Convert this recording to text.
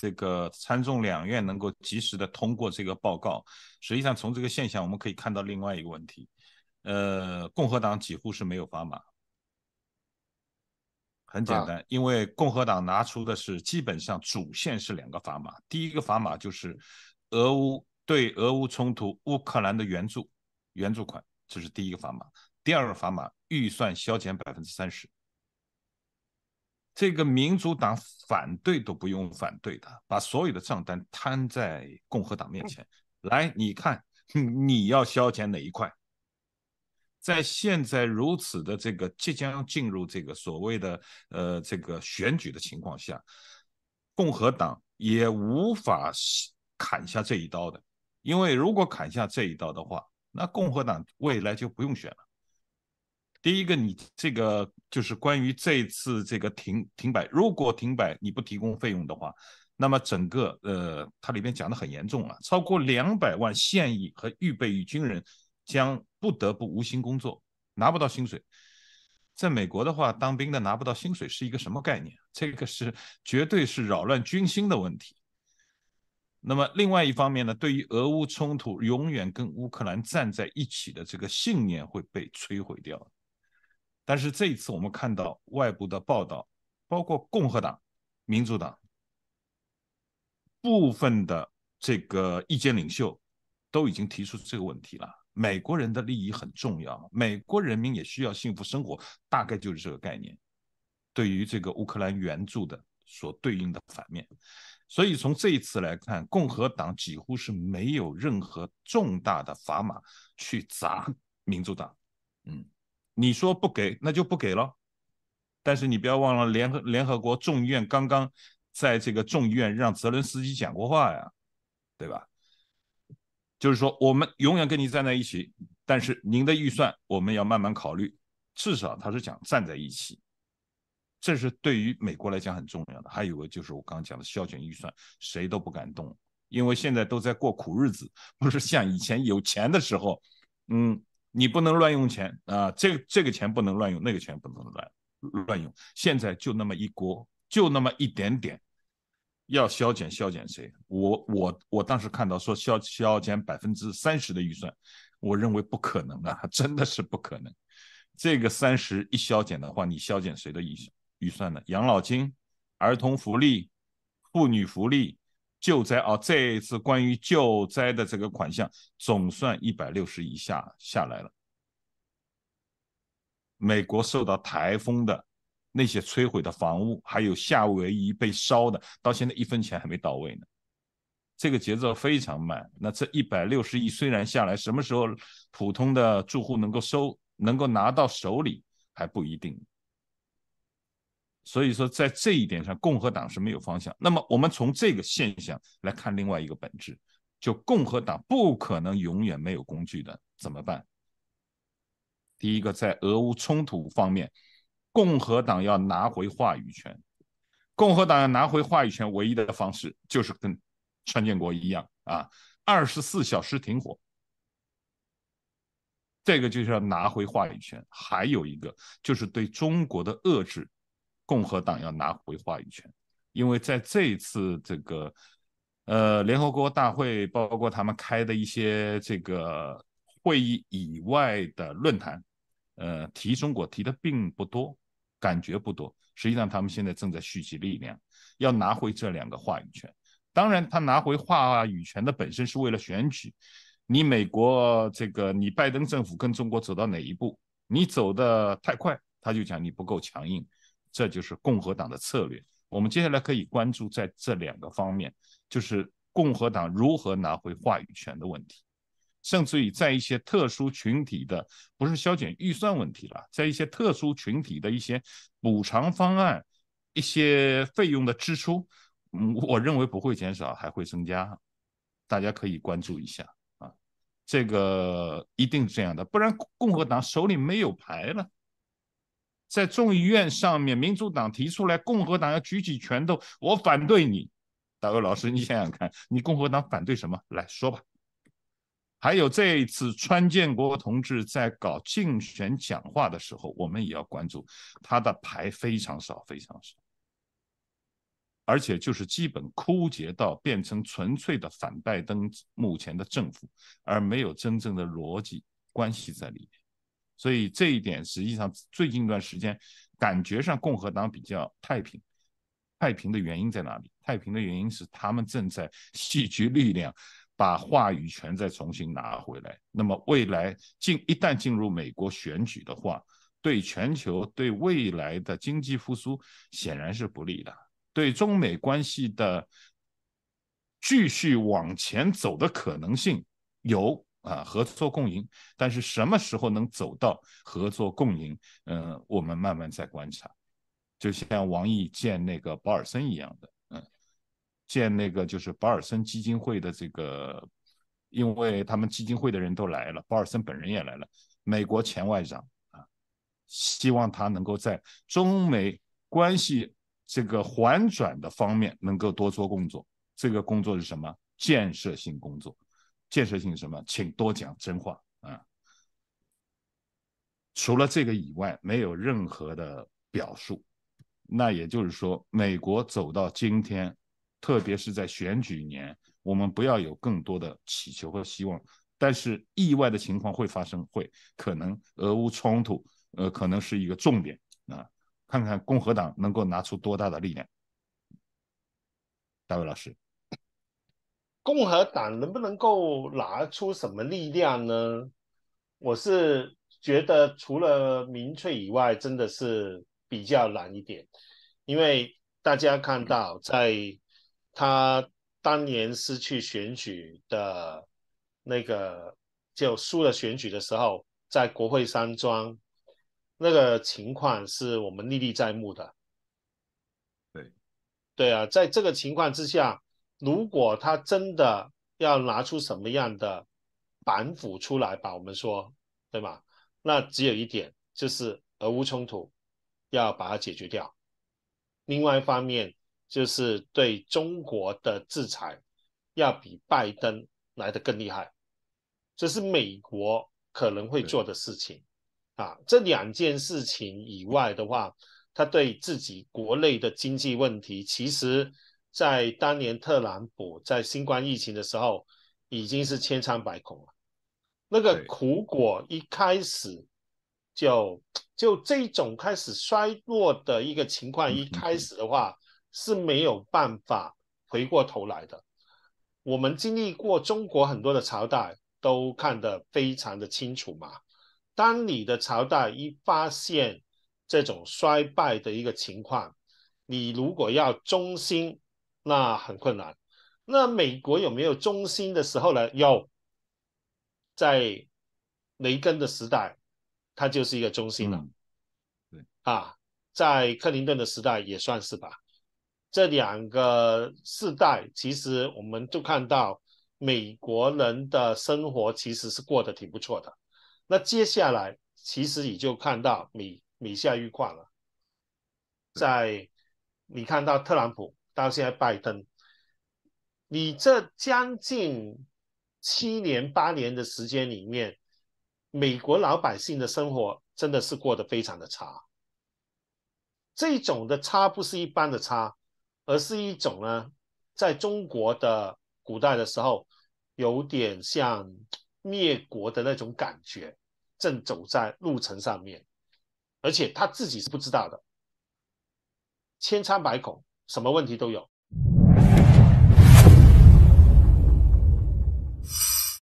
这个参众两院能够及时的通过这个报告，实际上从这个现象我们可以看到另外一个问题，呃，共和党几乎是没有砝码。很简单，因为共和党拿出的是基本上主线是两个砝码，第一个砝码就是俄乌对俄乌冲突乌克兰的援助援助款，这是第一个砝码，第二个砝码预算削减百分之三十。这个民主党反对都不用反对的，把所有的账单摊在共和党面前来，你看你要削减哪一块？在现在如此的这个即将进入这个所谓的呃这个选举的情况下，共和党也无法砍下这一刀的，因为如果砍下这一刀的话，那共和党未来就不用选了。第一个，你这个就是关于这次这个停停摆，如果停摆你不提供费用的话，那么整个呃，它里面讲的很严重了，超过两百万现役和预备役军人将不得不无薪工作，拿不到薪水。在美国的话，当兵的拿不到薪水是一个什么概念？这个是绝对是扰乱军心的问题。那么另外一方面呢，对于俄乌冲突永远跟乌克兰站在一起的这个信念会被摧毁掉。但是这一次，我们看到外部的报道，包括共和党、民主党部分的这个意见领袖，都已经提出这个问题了。美国人的利益很重要，美国人民也需要幸福生活，大概就是这个概念。对于这个乌克兰援助的所对应的反面，所以从这一次来看，共和党几乎是没有任何重大的砝码去砸民主党。嗯。你说不给，那就不给了。但是你不要忘了，联合联合国众议院刚刚在这个众议院让泽伦斯基讲过话呀，对吧？就是说，我们永远跟你站在一起。但是您的预算，我们要慢慢考虑。至少他是讲站在一起，这是对于美国来讲很重要的。还有个就是我刚刚讲的削减预算，谁都不敢动，因为现在都在过苦日子，不是像以前有钱的时候，嗯。你不能乱用钱啊！这这个钱不能乱用，那个钱不能乱乱用。现在就那么一锅，就那么一点点，要削减削减谁？我我我当时看到说削削减百分之三十的预算，我认为不可能啊，真的是不可能。这个三十一削减的话，你削减谁的预算？预算呢？养老金、儿童福利、妇女福利。救灾啊，这一次关于救灾的这个款项总算一百六十亿下下来了。美国受到台风的那些摧毁的房屋，还有夏威夷被烧的，到现在一分钱还没到位呢，这个节奏非常慢。那这一百六十亿虽然下来，什么时候普通的住户能够收、能够拿到手里还不一定。所以说，在这一点上，共和党是没有方向。那么，我们从这个现象来看另外一个本质，就共和党不可能永远没有工具的，怎么办？第一个，在俄乌冲突方面，共和党要拿回话语权，共和党要拿回话语权，唯一的方式就是跟川建国一样啊，二十四小时停火，这个就是要拿回话语权。还有一个就是对中国的遏制。共和党要拿回话语权，因为在这一次这个呃联合国大会，包括他们开的一些这个会议以外的论坛，呃，提中国提的并不多，感觉不多。实际上，他们现在正在蓄积力量，要拿回这两个话语权。当然，他拿回话语权的本身是为了选举。你美国这个你拜登政府跟中国走到哪一步，你走的太快，他就讲你不够强硬。这就是共和党的策略。我们接下来可以关注在这两个方面，就是共和党如何拿回话语权的问题，甚至于在一些特殊群体的，不是削减预算问题了，在一些特殊群体的一些补偿方案、一些费用的支出，嗯，我认为不会减少，还会增加。大家可以关注一下啊，这个一定是这样的，不然共和党手里没有牌了。在众议院上面，民主党提出来，共和党要举起拳头，我反对你，大鹅老师，你想想看，你共和党反对什么？来说吧。还有这一次，川建国同志在搞竞选讲话的时候，我们也要关注，他的牌非常少，非常少，而且就是基本枯竭到变成纯粹的反拜登目前的政府，而没有真正的逻辑关系在里面。所以这一点实际上最近一段时间，感觉上共和党比较太平。太平的原因在哪里？太平的原因是他们正在吸取力量，把话语权再重新拿回来。那么未来进一旦进入美国选举的话，对全球对未来的经济复苏显然是不利的。对中美关系的继续往前走的可能性有。啊，合作共赢，但是什么时候能走到合作共赢？嗯，我们慢慢再观察，就像王毅见那个保尔森一样的，嗯，见那个就是保尔森基金会的这个，因为他们基金会的人都来了，保尔森本人也来了，美国前外长啊，希望他能够在中美关系这个缓转的方面能够多做工作，这个工作是什么？建设性工作。建设性什么，请多讲真话啊！除了这个以外，没有任何的表述。那也就是说，美国走到今天，特别是在选举年，我们不要有更多的祈求和希望。但是意外的情况会发生，会可能俄乌冲突，呃，可能是一个重点啊！看看共和党能够拿出多大的力量，大卫老师。共和党能不能够拿出什么力量呢？我是觉得除了民粹以外，真的是比较难一点，因为大家看到，在他当年失去选举的那个就输了选举的时候，在国会山庄那个情况是我们历历在目的。对，对啊，在这个情况之下。如果他真的要拿出什么样的板斧出来吧，我们说，对吗？那只有一点，就是俄乌冲突要把它解决掉。另外一方面，就是对中国的制裁要比拜登来的更厉害，这是美国可能会做的事情啊。这两件事情以外的话，他对自己国内的经济问题，其实。在当年特朗普在新冠疫情的时候，已经是千疮百孔了。那个苦果一开始就就这种开始衰落的一个情况，一开始的话是没有办法回过头来的。我们经历过中国很多的朝代，都看得非常的清楚嘛。当你的朝代一发现这种衰败的一个情况，你如果要忠心。那很困难。那美国有没有中心的时候呢？有，在雷根的时代，他就是一个中心了。对啊，在克林顿的时代也算是吧。这两个世代，其实我们就看到美国人的生活其实是过得挺不错的。那接下来，其实你就看到米米下欲况了。在你看到特朗普。到现在，拜登，你这将近七年八年的时间里面，美国老百姓的生活真的是过得非常的差。这种的差不是一般的差，而是一种呢，在中国的古代的时候，有点像灭国的那种感觉，正走在路程上面，而且他自己是不知道的，千疮百孔。什么问题都有。